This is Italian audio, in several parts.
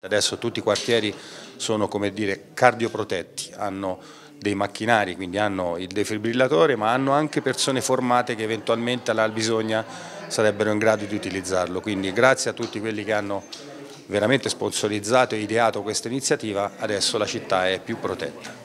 Adesso tutti i quartieri sono come dire cardioprotetti, hanno dei macchinari, quindi hanno il defibrillatore, ma hanno anche persone formate che eventualmente alla bisogna sarebbero in grado di utilizzarlo. Quindi grazie a tutti quelli che hanno veramente sponsorizzato e ideato questa iniziativa, adesso la città è più protetta.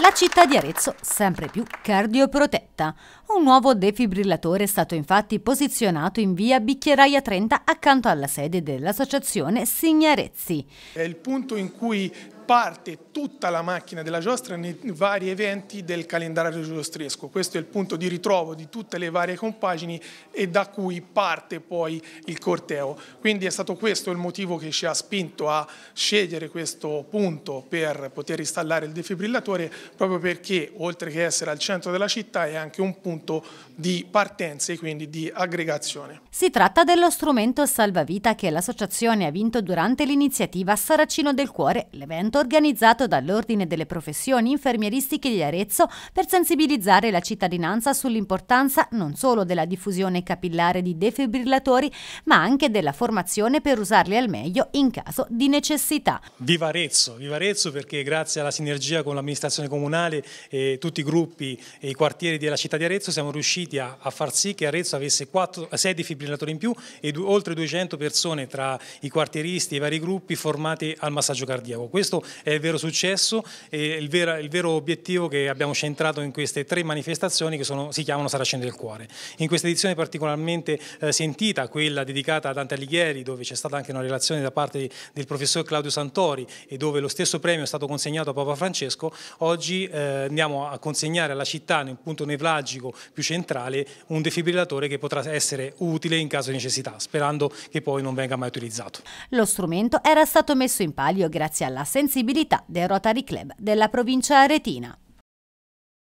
La città di Arezzo sempre più cardioprotetta. Un nuovo defibrillatore è stato infatti posizionato in via Bicchieraia 30 accanto alla sede dell'associazione Signarezzi. È il punto in cui parte tutta la macchina della giostra nei vari eventi del calendario giostresco. Questo è il punto di ritrovo di tutte le varie compagini e da cui parte poi il corteo. Quindi è stato questo il motivo che ci ha spinto a scegliere questo punto per poter installare il defibrillatore proprio perché oltre che essere al centro della città è anche un punto di partenza e quindi di aggregazione. Si tratta dello strumento salvavita che l'associazione ha vinto durante l'iniziativa Saracino del Cuore, l'evento organizzato dall'Ordine delle professioni infermieristiche di Arezzo per sensibilizzare la cittadinanza sull'importanza non solo della diffusione capillare di defibrillatori, ma anche della formazione per usarli al meglio in caso di necessità. Viva Arezzo, viva Arezzo perché grazie alla sinergia con l'amministrazione comunale comunale, eh, tutti i gruppi e i quartieri della città di Arezzo siamo riusciti a, a far sì che Arezzo avesse 4, 6 defibrillatori in più e du, oltre 200 persone tra i quartieristi e i vari gruppi formati al massaggio cardiaco. Questo è il vero successo e il vero, il vero obiettivo che abbiamo centrato in queste tre manifestazioni che sono, si chiamano Saraceni del Cuore. In questa edizione particolarmente eh, sentita, quella dedicata a Dante Alighieri, dove c'è stata anche una relazione da parte del professor Claudio Santori e dove lo stesso premio è stato consegnato a Papa Francesco, oggi oggi eh, andiamo a consegnare alla città, nel punto nevragico più centrale, un defibrillatore che potrà essere utile in caso di necessità, sperando che poi non venga mai utilizzato. Lo strumento era stato messo in palio grazie alla sensibilità del Rotary Club della provincia aretina.